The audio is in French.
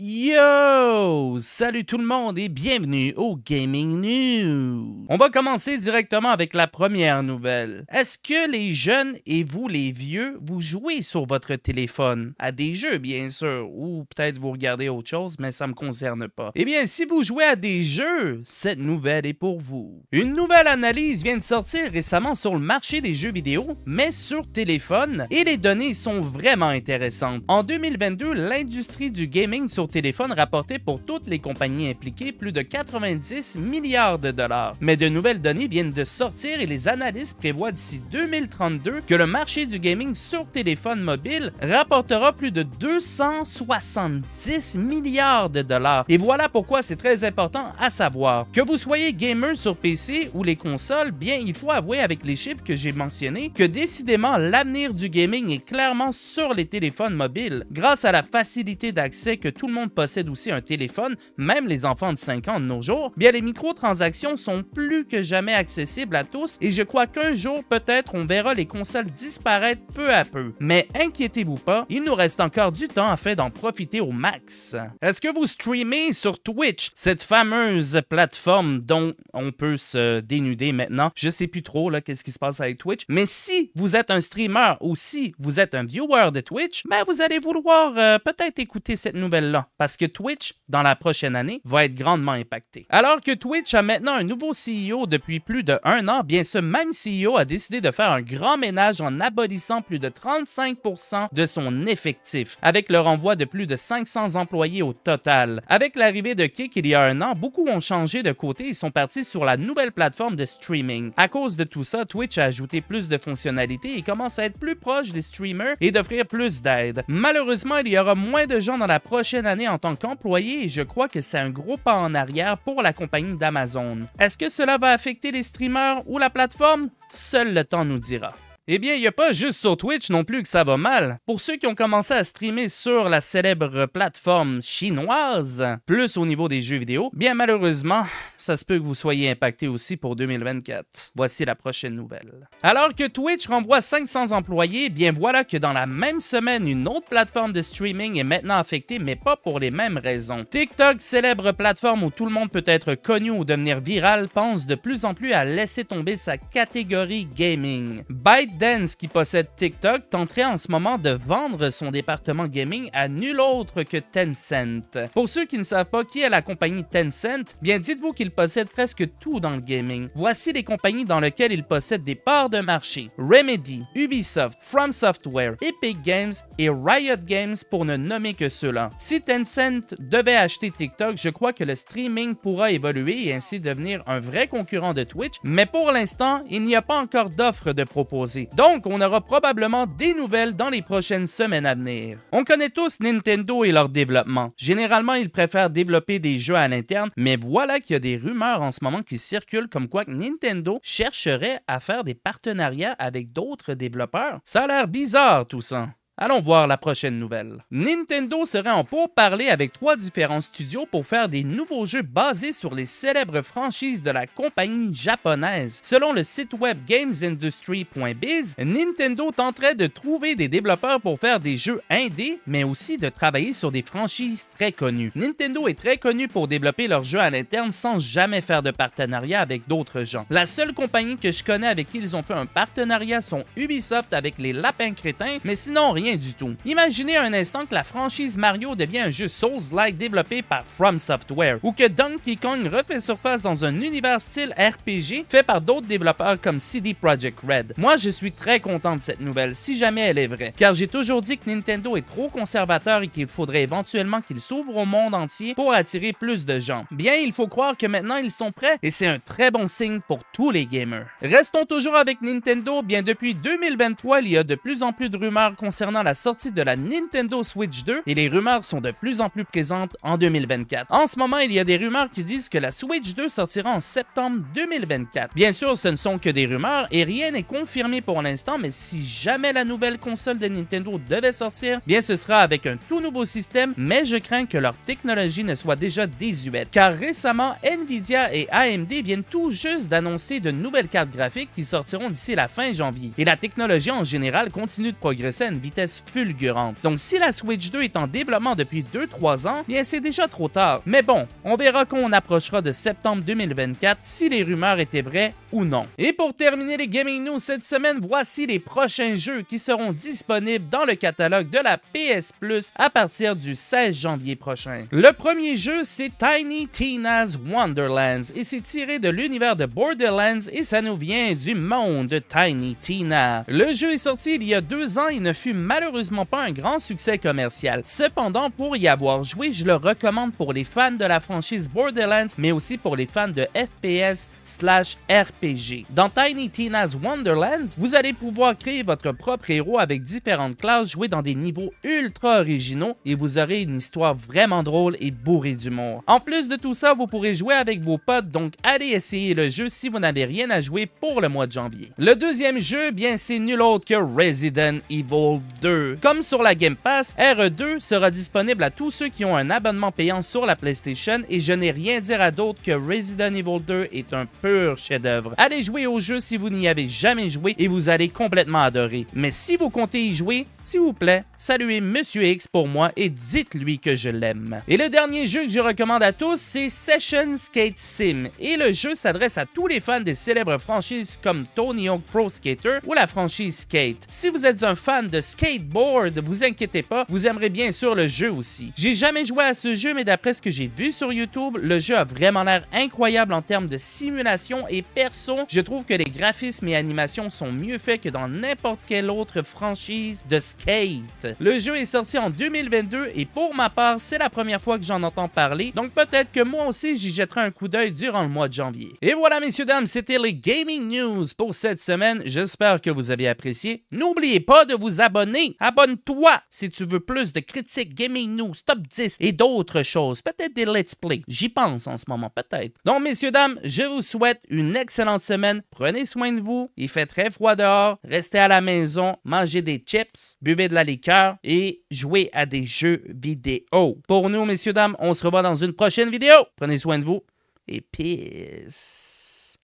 Yo! Salut tout le monde et bienvenue au Gaming News! On va commencer directement avec la première nouvelle. Est-ce que les jeunes et vous les vieux, vous jouez sur votre téléphone? À des jeux, bien sûr, ou peut-être vous regardez autre chose, mais ça me concerne pas. Eh bien, si vous jouez à des jeux, cette nouvelle est pour vous. Une nouvelle analyse vient de sortir récemment sur le marché des jeux vidéo, mais sur téléphone, et les données sont vraiment intéressantes. En 2022, l'industrie du gaming sur téléphone rapportait pour toutes les compagnies impliquées plus de 90 milliards de dollars. Mais de nouvelles données viennent de sortir et les analystes prévoient d'ici 2032 que le marché du gaming sur téléphone mobile rapportera plus de 270 milliards de dollars. Et voilà pourquoi c'est très important à savoir. Que vous soyez gamer sur PC ou les consoles, bien il faut avouer avec les chiffres que j'ai mentionnés que décidément l'avenir du gaming est clairement sur les téléphones mobiles grâce à la facilité d'accès que tout le monde possède aussi un téléphone, même les enfants de 5 ans de nos jours, bien les microtransactions sont plus que jamais accessibles à tous et je crois qu'un jour peut-être on verra les consoles disparaître peu à peu. Mais inquiétez-vous pas, il nous reste encore du temps afin d'en profiter au max. Est-ce que vous streamez sur Twitch, cette fameuse plateforme dont on peut se dénuder maintenant? Je sais plus trop là qu'est-ce qui se passe avec Twitch, mais si vous êtes un streamer ou si vous êtes un viewer de Twitch, ben vous allez vouloir euh, peut-être écouter cette nouvelle-là parce que Twitch, dans la prochaine année, va être grandement impacté. Alors que Twitch a maintenant un nouveau CEO depuis plus de un an, bien ce même CEO a décidé de faire un grand ménage en abolissant plus de 35% de son effectif, avec le renvoi de plus de 500 employés au total. Avec l'arrivée de Kick il y a un an, beaucoup ont changé de côté et sont partis sur la nouvelle plateforme de streaming. À cause de tout ça, Twitch a ajouté plus de fonctionnalités et commence à être plus proche des streamers et d'offrir plus d'aide. Malheureusement, il y aura moins de gens dans la prochaine année en tant qu'employé et je crois que c'est un gros pas en arrière pour la compagnie d'Amazon. Est-ce que cela va affecter les streamers ou la plateforme Seul le temps nous dira. Eh bien, il n'y a pas juste sur Twitch non plus que ça va mal. Pour ceux qui ont commencé à streamer sur la célèbre plateforme chinoise, plus au niveau des jeux vidéo, bien malheureusement, ça se peut que vous soyez impacté aussi pour 2024. Voici la prochaine nouvelle. Alors que Twitch renvoie 500 employés, eh bien voilà que dans la même semaine, une autre plateforme de streaming est maintenant affectée, mais pas pour les mêmes raisons. TikTok, célèbre plateforme où tout le monde peut être connu ou devenir viral, pense de plus en plus à laisser tomber sa catégorie gaming. Dance qui possède TikTok, tenterait en ce moment de vendre son département gaming à nul autre que Tencent. Pour ceux qui ne savent pas qui est la compagnie Tencent, bien dites-vous qu'il possède presque tout dans le gaming. Voici les compagnies dans lesquelles il possède des parts de marché. Remedy, Ubisoft, From Software, Epic Games et Riot Games pour ne nommer que ceux-là. Si Tencent devait acheter TikTok, je crois que le streaming pourra évoluer et ainsi devenir un vrai concurrent de Twitch, mais pour l'instant, il n'y a pas encore d'offres de proposer. Donc, on aura probablement des nouvelles dans les prochaines semaines à venir. On connaît tous Nintendo et leur développement. Généralement, ils préfèrent développer des jeux à l'interne, mais voilà qu'il y a des rumeurs en ce moment qui circulent comme quoi Nintendo chercherait à faire des partenariats avec d'autres développeurs. Ça a l'air bizarre tout ça. Allons voir la prochaine nouvelle. Nintendo serait en pourparlers avec trois différents studios pour faire des nouveaux jeux basés sur les célèbres franchises de la compagnie japonaise. Selon le site web gamesindustry.biz, Nintendo tenterait de trouver des développeurs pour faire des jeux indés, mais aussi de travailler sur des franchises très connues. Nintendo est très connu pour développer leurs jeux à l'interne sans jamais faire de partenariat avec d'autres gens. La seule compagnie que je connais avec qui ils ont fait un partenariat sont Ubisoft avec les Lapins Crétins, mais sinon rien du tout. Imaginez un instant que la franchise Mario devient un jeu Souls-like développé par From Software, ou que Donkey Kong refait surface dans un univers style RPG fait par d'autres développeurs comme CD Projekt Red. Moi, je suis très content de cette nouvelle, si jamais elle est vraie, car j'ai toujours dit que Nintendo est trop conservateur et qu'il faudrait éventuellement qu'il s'ouvre au monde entier pour attirer plus de gens. Bien, il faut croire que maintenant ils sont prêts et c'est un très bon signe pour tous les gamers. Restons toujours avec Nintendo, bien depuis 2023, il y a de plus en plus de rumeurs concernant la sortie de la Nintendo Switch 2 et les rumeurs sont de plus en plus présentes en 2024. En ce moment, il y a des rumeurs qui disent que la Switch 2 sortira en septembre 2024. Bien sûr, ce ne sont que des rumeurs et rien n'est confirmé pour l'instant, mais si jamais la nouvelle console de Nintendo devait sortir, bien ce sera avec un tout nouveau système, mais je crains que leur technologie ne soit déjà désuète, car récemment, Nvidia et AMD viennent tout juste d'annoncer de nouvelles cartes graphiques qui sortiront d'ici la fin janvier, et la technologie en général continue de progresser à une vitesse fulgurante. Donc si la Switch 2 est en développement depuis 2-3 ans, bien c'est déjà trop tard. Mais bon, on verra quand on approchera de septembre 2024 si les rumeurs étaient vraies ou non. Et pour terminer les gaming news cette semaine, voici les prochains jeux qui seront disponibles dans le catalogue de la PS Plus à partir du 16 janvier prochain. Le premier jeu, c'est Tiny Tina's Wonderlands et c'est tiré de l'univers de Borderlands et ça nous vient du monde de Tiny Tina. Le jeu est sorti il y a deux ans et ne fut malheureusement pas un grand succès commercial. Cependant, pour y avoir joué, je le recommande pour les fans de la franchise Borderlands, mais aussi pour les fans de FPS slash RPG. Dans Tiny Tina's Wonderlands, vous allez pouvoir créer votre propre héros avec différentes classes, jouer dans des niveaux ultra originaux et vous aurez une histoire vraiment drôle et bourrée d'humour. En plus de tout ça, vous pourrez jouer avec vos potes, donc allez essayer le jeu si vous n'avez rien à jouer pour le mois de janvier. Le deuxième jeu, bien c'est nul autre que Resident Evil comme sur la Game Pass, RE2 sera disponible à tous ceux qui ont un abonnement payant sur la PlayStation et je n'ai rien à dire à d'autres que Resident Evil 2 est un pur chef-d'œuvre. Allez jouer au jeu si vous n'y avez jamais joué et vous allez complètement adorer. Mais si vous comptez y jouer, s'il vous plaît, saluez Monsieur X pour moi et dites-lui que je l'aime. Et le dernier jeu que je recommande à tous, c'est Session Skate Sim. Et le jeu s'adresse à tous les fans des célèbres franchises comme Tony Hawk Pro Skater ou la franchise Skate. Si vous êtes un fan de skate, skateboard. Vous inquiétez pas, vous aimerez bien sûr le jeu aussi. J'ai jamais joué à ce jeu, mais d'après ce que j'ai vu sur YouTube, le jeu a vraiment l'air incroyable en termes de simulation et perso, je trouve que les graphismes et animations sont mieux faits que dans n'importe quelle autre franchise de skate. Le jeu est sorti en 2022 et pour ma part, c'est la première fois que j'en entends parler, donc peut-être que moi aussi j'y jetterai un coup d'œil durant le mois de janvier. Et voilà messieurs dames, c'était les Gaming News pour cette semaine. J'espère que vous avez apprécié. N'oubliez pas de vous abonner Abonne-toi si tu veux plus de critiques, gaming news, top 10 et d'autres choses. Peut-être des let's play. J'y pense en ce moment, peut-être. Donc, messieurs, dames, je vous souhaite une excellente semaine. Prenez soin de vous. Il fait très froid dehors. Restez à la maison. Mangez des chips. Buvez de la liqueur. Et jouez à des jeux vidéo. Pour nous, messieurs, dames, on se revoit dans une prochaine vidéo. Prenez soin de vous. Et peace.